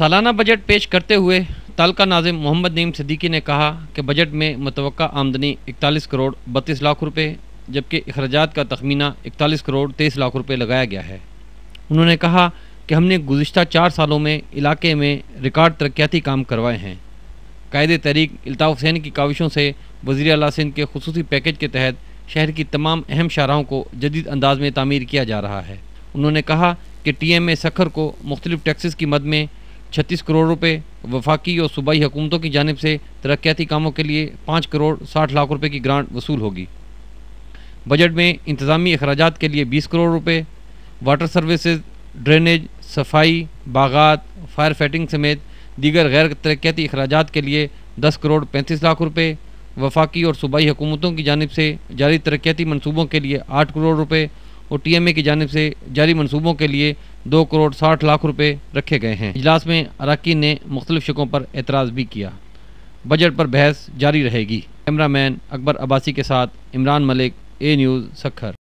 सालाना बजट पेश करते हुए तालका नाजिम मोहम्मद नीम सिद्दीकी ने कहा कि बजट में मुतव आमदनी इकतालीस करोड़ बत्तीस लाख रुपये जबकि अखराज का तखमीना इकतालीस करोड़ तेईस लाख रुपये लगाया गया है उन्होंने कहा कि हमने गुज्तर चार सालों में इलाके में रिकॉर्ड तरक्याती काम करवाए हैं कायद तहरीक अल्ताफ़ हुसैन की काविशों से वजीर अला सिंध के खसूस पैकेज के तहत शहर की तमाम अहम शाहराहों को जदीद अंदाज में तमीर किया जा रहा है उन्होंने कहा कि टी एम ए सखर को मुख्तलिफ टैक्सेस की मद में छत्तीस करोड़ रुपये वफाकी और सूबाई हुकूमतों की जानब से तरक्याती कामों के लिए पाँच करोड़ साठ लाख रुपये की ग्रांट वसूल होगी बजट में इंतज़ामी अखराज के लिए बीस करोड़ रुपये वाटर सर्विस ड्रेनेज सफाई बागात फायर फाइटिंग समेत दीगर गैर तरक्याती अखराज के लिए दस करोड़ पैंतीस लाख रुपये वफाकी और सूबाई हुकूमतों की जानब से जारी तरक्याती मनसूबों के लिए आठ करोड़ रुपये और टी एम ए की जानब से जारी मनसूबों के लिए दो करोड़ साठ लाख रुपए रखे गए हैं इजलास में अरकान ने मुख्तलिफ शिकों पर एतराज़ भी किया बजट पर बहस जारी रहेगी कैमरा मैन अकबर अब्बासी के साथ इमरान मलिक ए न्यूज़ सखर